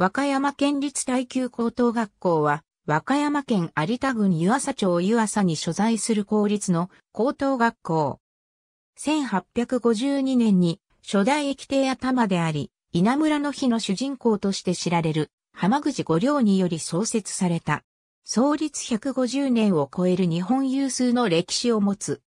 和歌山県立耐久高等学校は、和歌山県有田郡湯浅町湯浅に所在する公立の高等学校。1852年に初代駅亭頭であり、稲村の日の主人公として知られる浜口五良により創設された。創立150年を超える日本有数の歴史を持つ。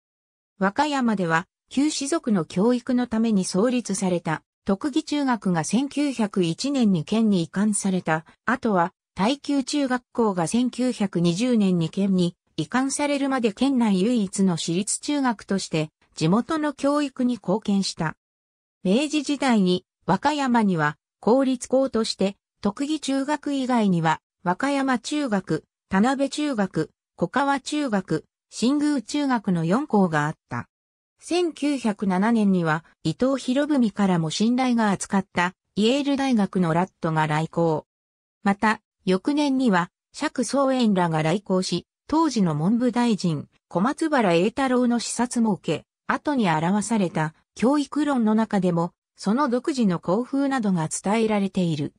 和歌山では、旧士族の教育のために創立された特技中学が1901年に県に移管された、あとは、耐久中学校が1920年に県に移管されるまで県内唯一の私立中学として、地元の教育に貢献した。明治時代に、和歌山には、公立校として、特技中学以外には、和歌山中学、田辺中学、小川中学、新宮中学の4校があった。1907年には伊藤博文からも信頼が扱ったイェール大学のラットが来校。また、翌年には釈宗園らが来校し、当時の文部大臣小松原栄太郎の視察も受け、後に表された教育論の中でも、その独自の校風などが伝えられている。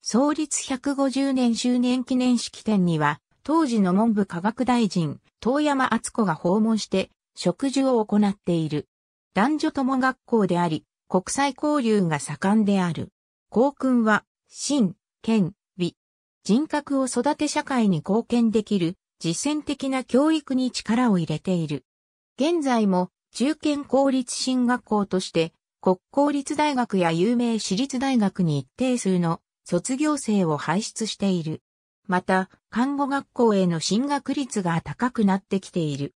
創立150年周年記念式典には、当時の文部科学大臣、遠山敦子が訪問して、植樹を行っている。男女共学校であり、国際交流が盛んである。校訓は、真、剣、美。人格を育て社会に貢献できる、実践的な教育に力を入れている。現在も、中堅公立進学校として、国公立大学や有名私立大学に一定数の卒業生を輩出している。また、看護学校への進学率が高くなってきている。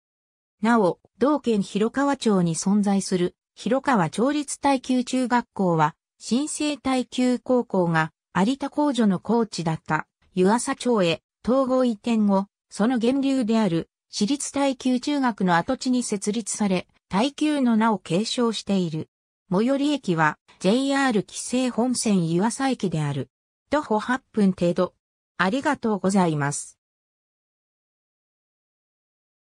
なお、同県広川町に存在する広川町立耐久中学校は、新生耐久高校が有田工場の高チだった湯浅町へ統合移転後、その源流である私立耐久中学の跡地に設立され、耐久の名を継承している。最寄り駅は JR 紀勢本線湯浅駅である。徒歩8分程度。ありがとうございます。